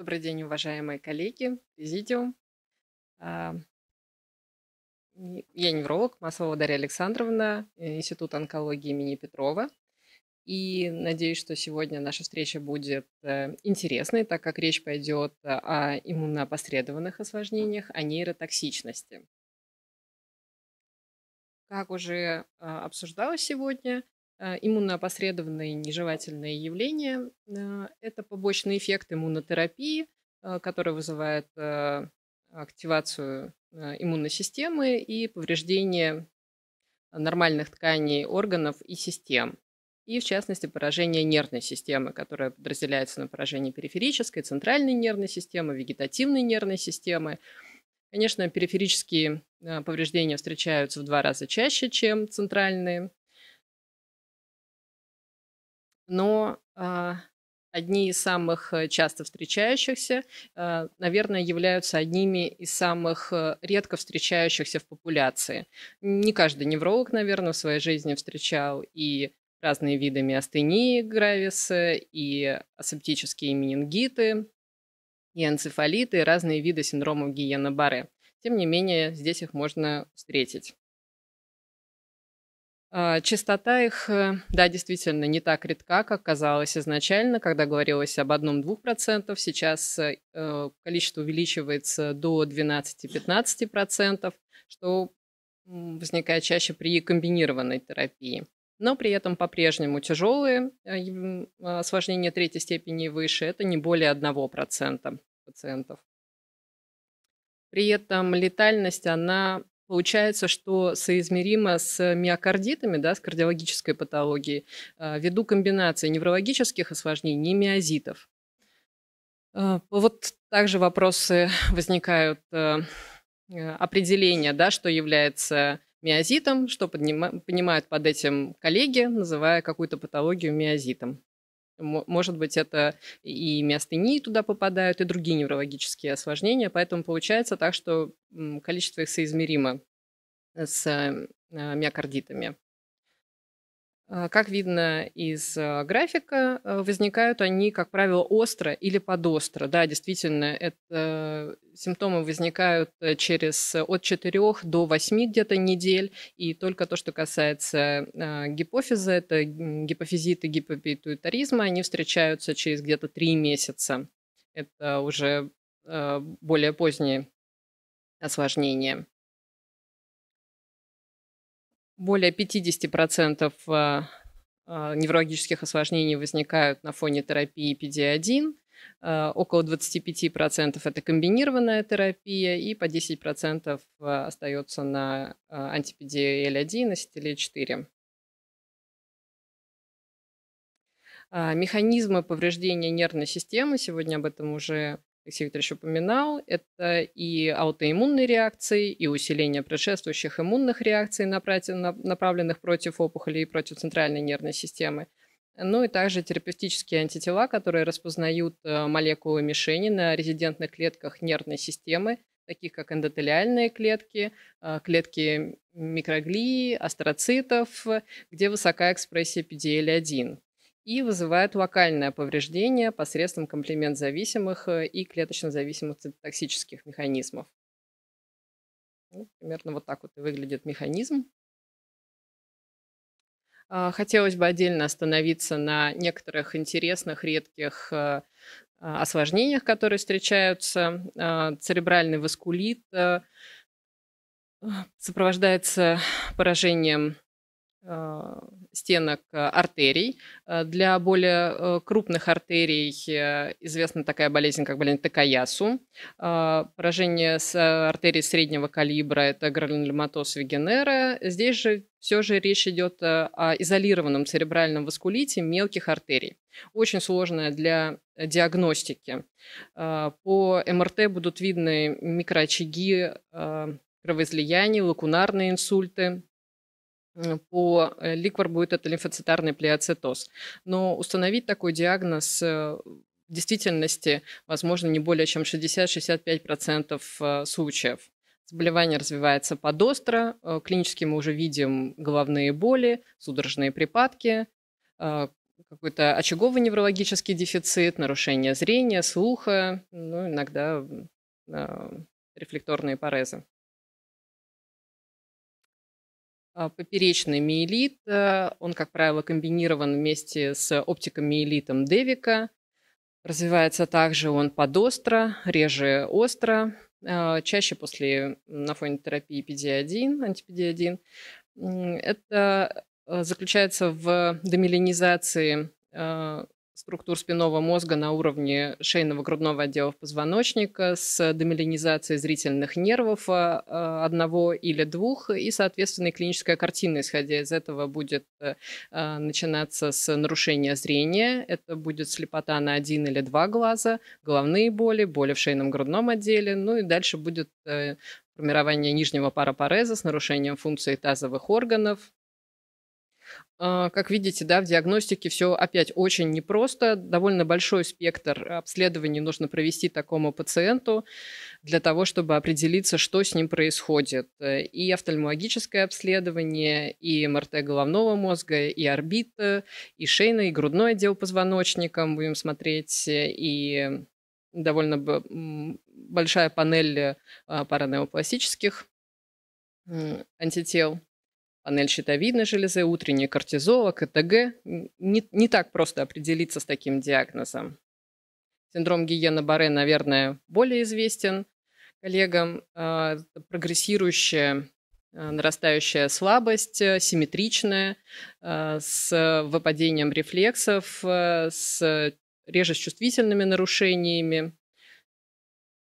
Добрый день, уважаемые коллеги, президиум. А, я невролог Маслова Дарья Александровна, э, Институт онкологии имени Петрова. И надеюсь, что сегодня наша встреча будет э, интересной, так как речь пойдет о иммунопосредованных осложнениях, о нейротоксичности. Как уже а, обсуждалось сегодня, Э, иммуноопосредованные нежелательные явления. Э, это побочный эффект иммунотерапии, э, который вызывает активацию иммунной системы и повреждение нормальных тканей, органов и систем. И, в частности, поражение нервной системы, которая подразделяется на поражение периферической, центральной нервной системы, вегетативной нервной системы. Конечно, периферические повреждения встречаются в два раза чаще, чем центральные но а, одни из самых э, часто встречающихся, э, наверное, являются одними из самых э, редко встречающихся в популяции. Не каждый невролог, наверное, в своей жизни встречал и разные виды миостении грависа, и асептические менингиты, и энцефалиты, и разные виды синдрома гиена баре Тем не менее, здесь их можно встретить. А, Частота их, э, да, действительно, не так редка, как казалось изначально, когда говорилось об одном-двух процентов. Сейчас э, э, количество увеличивается до 12-15%, что возникает чаще при комбинированной терапии. Но при этом по-прежнему тяжелые осложнения третьей степени и выше – это не более 1% пациентов. При этом летальность, она Получается, что соизмеримо с миокардитами, да, с кардиологической патологией, а, ввиду комбинации неврологических осложнений и миозитов. А, вот также вопросы возникают а, определения, да, что является миозитом, что поднима- понимают под этим коллеги, называя какую-то патологию миозитом. Может быть, это и миостении туда попадают, и другие неврологические осложнения. Поэтому получается так, что количество их соизмеримо с э, миокардитами. А, как видно из э, графика, э, возникают они, как правило, остро или подостро. Да, действительно, это симптомы возникают через от 4 до 8 где-то недель. И только то, что касается гипофиза, это гипофизиты, и гипопитуитаризма, они встречаются через где-то 3 месяца. Это уже более поздние осложнения более 50% э, э, неврологических осложнений возникают на фоне терапии PD-1, э, около 25% это комбинированная терапия, и по 10% остается на анти-PDL1, acetyl-4. Механизмы повреждения нервной системы, сегодня об этом уже Алексей Викторович упоминал, это и аутоиммунные реакции, и усиление предшествующих иммунных реакций, направленных против опухолей и против центральной нервной системы. Ну и также терапевтические антитела, которые распознают э, молекулы мишени на резидентных клетках нервной системы, таких как эндотелиальные клетки, э, клетки микроглии, астроцитов, где высока экспрессия PDL-1 и вызывает локальное повреждение посредством комплимент зависимых э, и клеточно-зависимых цитотоксических механизмов. Ну, примерно вот так вот и выглядит механизм. А, хотелось бы отдельно остановиться на некоторых интересных, редких э, а, осложнениях, которые встречаются. А, церебральный васкулит э, сопровождается поражением стенок э, артерий. Э, для более э, крупных артерий известна такая болезнь, как болезнь Такаясу. Поражение с артерий среднего калибра – это гранулематоз Вегенера. Здесь же все же речь идет о изолированном церебральном васкулите мелких артерий. Очень сложная для диагностики. По МРТ будут видны микроочаги кровоизлияния лакунарные инсульты, по э, ликвор будет это лимфоцитарный плеоцитоз. Но установить такой диагноз э, в действительности возможно не более чем 60-65% э, случаев. Заболевание развивается подостро, клинически мы уже видим головные боли, судорожные припадки, какой-то очаговый неврологический дефицит, нарушение зрения, слуха, ну, иногда рефлекторные порезы. А, поперечный миелит. Э, он, как правило, комбинирован вместе с оптикомиелитом Девика. Развивается также он подостро, реже остро, а, чаще после на фоне терапии PD-1, антипD-1. Это э, заключается в демиелинизации а, структур спинного мозга на уровне шейного грудного отдела позвоночника с демилинизацией зрительных нервов а, а, одного или двух, и, соответственно, клиническая картина, исходя из этого, будет э, а, начинаться с нарушения зрения. Это будет слепота на один или два глаза, головные боли, боли в шейном грудном отделе, ну и дальше будет э, формирование нижнего парапареза с нарушением функции тазовых органов, а, как видите, да, в диагностике все опять очень непросто. Довольно большой спектр обследований нужно провести такому пациенту для того, чтобы определиться, что с ним происходит. И офтальмологическое обследование, и МРТ головного мозга, и орбита, и шейный, и грудной отдел позвоночника, будем смотреть, и довольно большая панель а, паранеопластических антител – панель щитовидной железы, утренний кортизол, КТГ. Не, не так просто определиться с таким диагнозом. Синдром Гиена-Барре, наверное, более известен коллегам. А, прогрессирующая а, нарастающая слабость, э, симметричная, а, с выпадением рефлексов, э, с э, реже с чувствительными нарушениями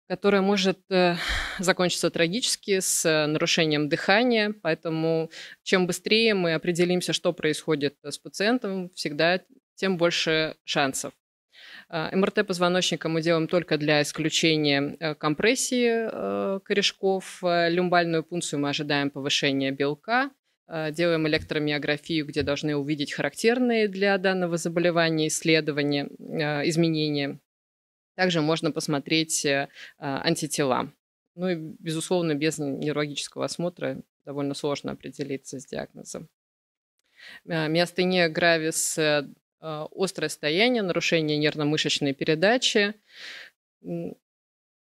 которая может э, закончиться трагически с э, нарушением дыхания. Поэтому чем быстрее мы определимся, что происходит э, с пациентом, всегда тем больше шансов. МРТ позвоночника мы делаем только для исключения компрессии корешков. Люмбальную пункцию мы ожидаем повышения белка. Делаем электромиографию, где должны увидеть характерные для данного заболевания исследования, изменения также можно посмотреть э, а, антитела. Ну и, безусловно, без нейрологического осмотра довольно сложно определиться с диагнозом. Э, миостения гравис э, – острое состояние, нарушение нервно-мышечной передачи.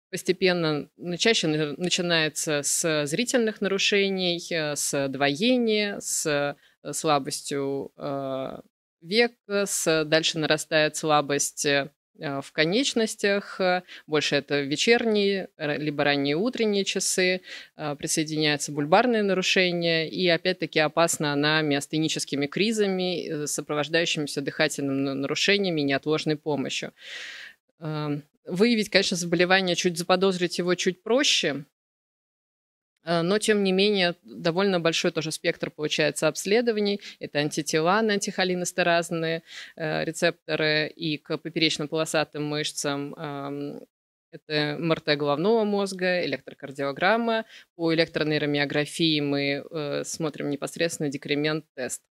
Постепенно, чаще начинается с зрительных нарушений, с двоения, с слабостью век, с, дальше нарастает слабость Э, в конечностях, э, больше это вечерние, либо ранние утренние часы, э, присоединяются бульбарные нарушения, и опять-таки опасна она миостеническими кризами, сопровождающимися дыхательными нарушениями и неотложной помощью. Эм, выявить, конечно, заболевание, чуть заподозрить его чуть проще, Э, но, тем не менее, довольно большой тоже спектр получается обследований. Это антитела на антихолинесты разные, э, рецепторы и к поперечно-полосатым мышцам эм, это МРТ головного мозга, электрокардиограмма. По электронейромиографии мы э, смотрим непосредственно декремент-тест.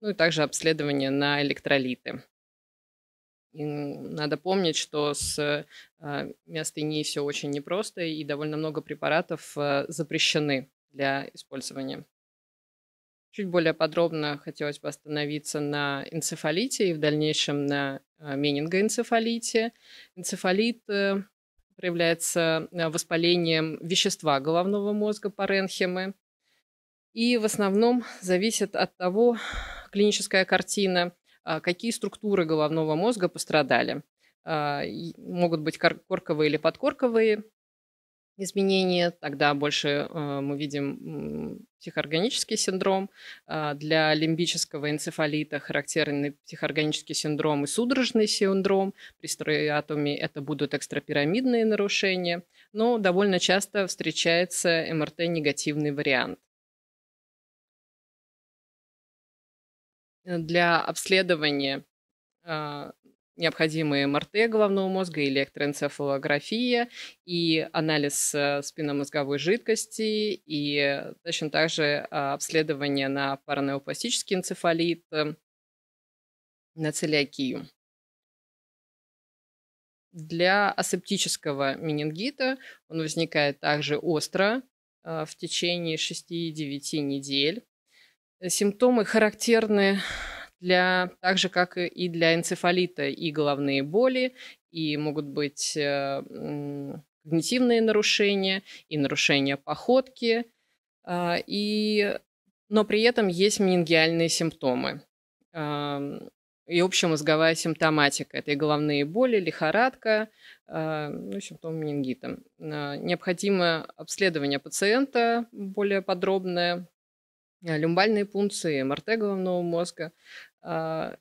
Ну и также обследование на электролиты. И надо помнить, что с а, миостенией все очень непросто, и довольно много препаратов а, запрещены для использования. Чуть более подробно хотелось бы остановиться на энцефалите и в дальнейшем на а, менингоэнцефалите. Энцефалит э, проявляется э, воспалением вещества головного мозга паренхимы. И в основном зависит от того, клиническая картина – а, какие структуры головного мозга пострадали. А, могут быть корковые или подкорковые изменения, тогда больше а, мы видим психоорганический синдром. Для лимбического энцефалита характерны психоорганический синдром и судорожный синдром. При стереатоме это будут экстрапирамидные нарушения, но довольно часто встречается МРТ-негативный вариант. Э, для обследования э, а, необходимы МРТ головного мозга, электроэнцефалография и анализ э, спинномозговой жидкости, и точно так же э, обследование на паранеопластический энцефалит, э, на целиакию. Для асептического менингита он возникает также остро э, в течение 6-9 недель. Симптомы характерны для, так же, как и для энцефалита, и головные боли, и могут быть э, когнитивные нарушения, и нарушения походки, а, и, но при этом есть менингиальные симптомы и общемозговая симптоматика. Это и головные боли, лихорадка, а, ну, симптом менингита. А, необходимо обследование пациента более подробное, Э, люмбальные пункции МРТ головного мозга. А,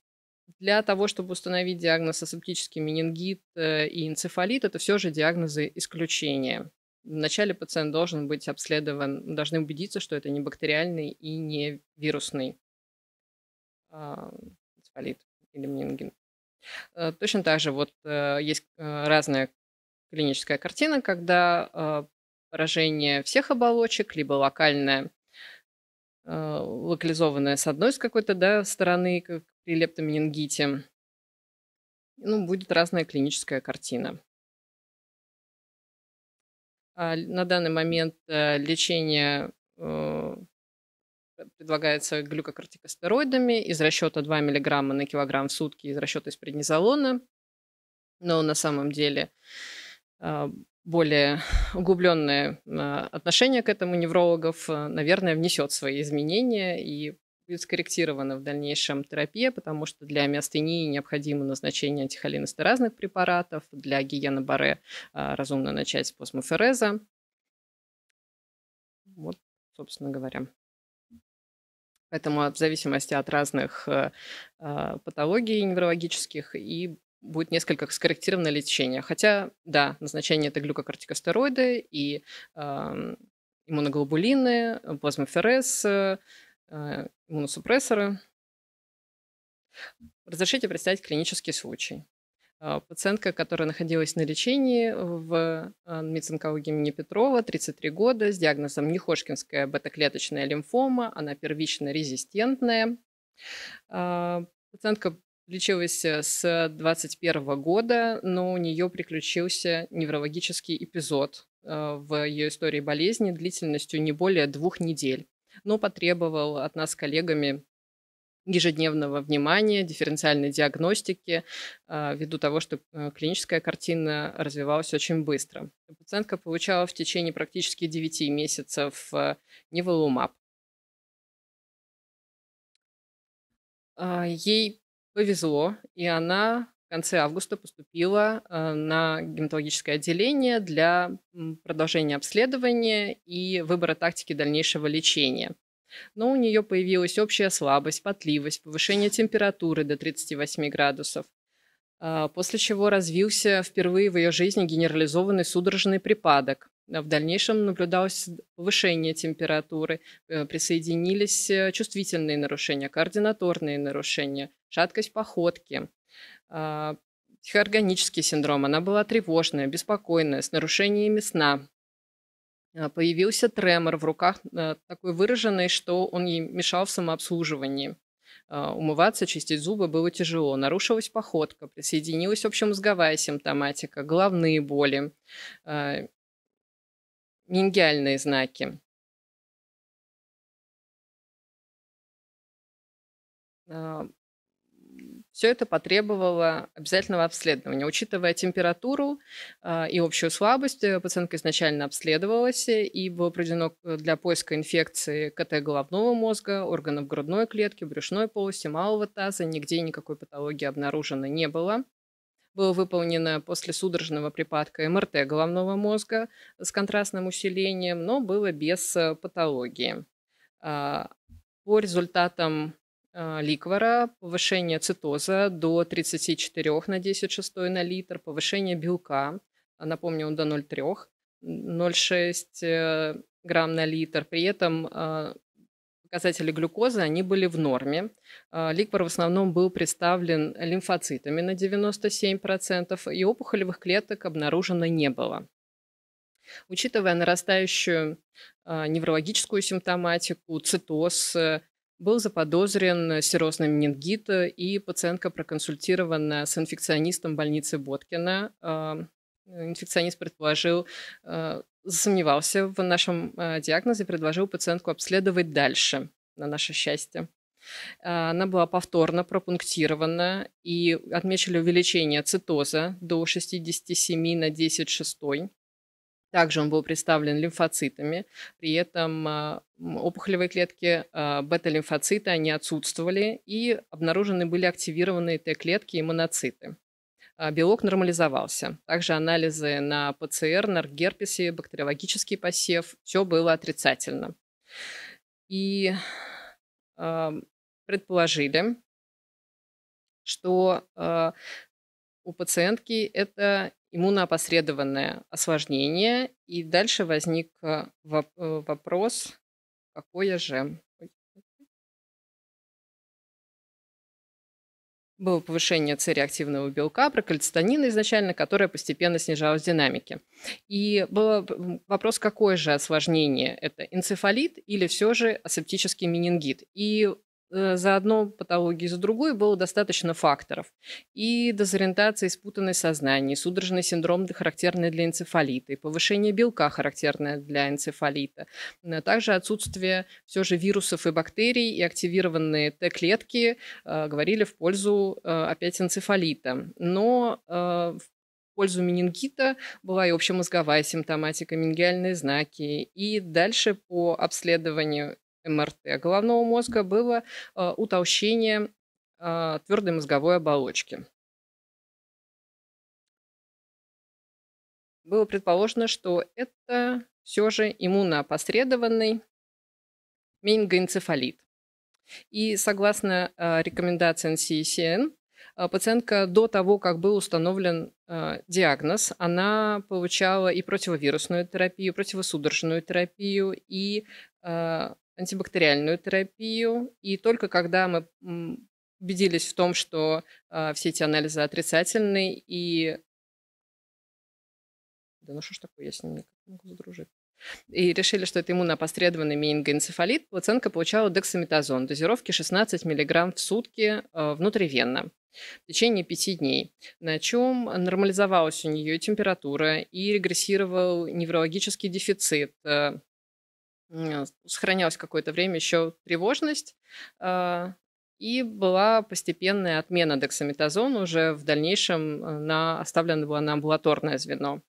для того, чтобы установить диагноз асептический менингит э, и энцефалит, это все же диагнозы исключения. Вначале пациент должен быть обследован, должны убедиться, что это не бактериальный и не вирусный а, энцефалит или менингит. Э, точно так же вот есть разная клиническая картина, когда поражение всех оболочек, либо локальное Э, локализованная с одной с какой-то да, стороны, как при лептоменингите, ну, будет разная клиническая картина. А на данный момент э, лечение э, предлагается глюкокортикостероидами из расчета 2 мг на килограмм в сутки из расчета из преднизолона. Но на самом деле более углубленное а, отношение к этому неврологов, э, наверное, внесет свои изменения и будет скорректирована в дальнейшем терапия, потому что для миостении необходимо назначение антихолинестеразных препаратов, для гиена баре а, разумно начать с посмофереза. Вот, собственно говоря. Поэтому а, в зависимости от разных э, патологий неврологических и будет несколько скорректированное лечение. Хотя, да, назначение это глюкокортикостероиды и э, иммуноглобулины, плазмоферез, э, э, иммуносупрессоры. Разрешите представить клинический случай. А, пациентка, которая находилась на лечении в а, медсанкологии имени Петрова, 33 года, с диагнозом нехошкинская бета-клеточная лимфома, она первично резистентная. А, пациентка лечилась э, с 21 года, но у нее приключился неврологический эпизод э, в ее истории болезни длительностью не более двух недель, но потребовал от нас с коллегами ежедневного внимания, дифференциальной диагностики, э, ввиду того, что клиническая картина развивалась очень быстро. Пациентка получала в течение практически 9 месяцев неволумаб. А, ей повезло, и она в конце августа поступила э, на гематологическое отделение для продолжения обследования и выбора тактики дальнейшего лечения. Но у нее появилась общая слабость, потливость, повышение температуры до 38 градусов, э, после чего развился впервые в ее жизни генерализованный судорожный припадок, в дальнейшем наблюдалось повышение температуры, э, присоединились э, чувствительные нарушения, координаторные нарушения, шаткость походки, а, психоорганический синдром. Она была тревожная, беспокойная, с нарушениями сна. А, появился тремор в руках, э, такой выраженный, что он ей мешал в самообслуживании. А, умываться, чистить зубы было тяжело. Нарушилась походка, присоединилась общемозговая симптоматика, головные боли мингиальные знаки. А, Все это потребовало обязательного обследования. Учитывая температуру а, и общую слабость, э, пациентка изначально обследовалась э, и было проведено э, для поиска инфекции КТ головного мозга, органов грудной клетки, брюшной полости, малого таза. Нигде никакой патологии обнаружено не было было выполнено после судорожного припадка МРТ головного мозга с контрастным усилением, но было без э, патологии. А, по результатам а, ликвора, повышение цитоза до 34 на 10 шестой на литр, повышение белка, а, напомню, до 0,3, 0,6 э, грамм на литр. При этом показатели глюкозы, они были в норме. А, ликвор в основном был представлен лимфоцитами на 97%, и опухолевых клеток обнаружено не было. Учитывая нарастающую а, неврологическую симптоматику, цитоз, э, был заподозрен серозный менингит, э, и пациентка проконсультирована с инфекционистом больницы Боткина. А, инфекционист предположил э, засомневался в нашем э, диагнозе, предложил пациентку обследовать дальше, на наше счастье. А, она была повторно пропунктирована и отмечили увеличение цитоза до 67 на 10 шестой. Также он был представлен лимфоцитами. При этом а, опухолевые клетки а, бета-лимфоциты, они отсутствовали и обнаружены были активированные Т-клетки и моноциты. А, белок нормализовался. Также анализы на ПЦР, герпесе, бактериологический посев, все было отрицательно. И э, предположили, что э, у пациентки это иммуноопосредованное осложнение, и дальше возник э, вопрос, какое же было повышение С-реактивного белка, прокальцитонина изначально, которое постепенно снижалось в динамике. И был вопрос, какое же осложнение? Это энцефалит или все же асептический менингит? И Э, за одну патологию, за другую было достаточно факторов. И дезориентация, и сознание, судорожный синдром, характерный для энцефалита, и повышение белка, характерное для энцефалита. А также отсутствие все же вирусов и бактерий, и активированные Т-клетки э, говорили в пользу э, опять энцефалита. Но э, в пользу менингита была и общемозговая симптоматика, менингиальные знаки. И дальше по обследованию МРТ головного мозга было э, утолщение э, твердой мозговой оболочки. Было предположено, что это все же иммуноопосредованный менингоэнцефалит. И согласно э, рекомендациям CCN, пациентка до того, как был установлен диагноз, она получала и противовирусную терапию, противосудорожную терапию, и антибактериальную терапию. И только когда мы убедились в том, что э, все эти анализы отрицательны и... Да ну что ж такое, я с ним никак не могу задружить. И решили, что это иммунопосредованный менингоэнцефалит, пациентка получала дексаметазон дозировки 16 мг в сутки э, внутривенно в течение пяти дней, на чем нормализовалась у нее температура и регрессировал неврологический дефицит, а, сохранялась какое-то время еще тревожность, а, и была постепенная отмена дексаметазона уже в дальнейшем а, на, оставлено было на амбулаторное звено.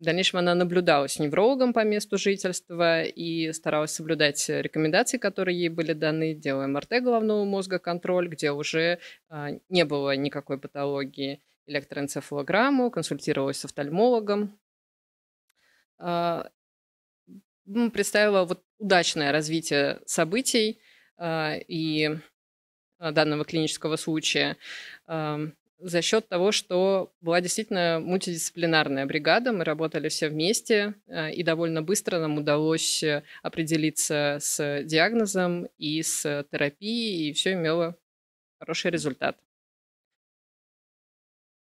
В дальнейшем она наблюдалась неврологом по месту жительства и старалась соблюдать рекомендации, которые ей были даны, делая МРТ головного мозга контроль, где уже а, не было никакой патологии электроэнцефалограмму, консультировалась с офтальмологом. Ну, представила вот удачное развитие событий а, и а, данного клинического случая а, за счет того, что была действительно мультидисциплинарная бригада, мы работали все вместе, и довольно быстро нам удалось определиться с диагнозом и с терапией, и все имело хороший результат.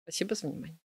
Спасибо за внимание.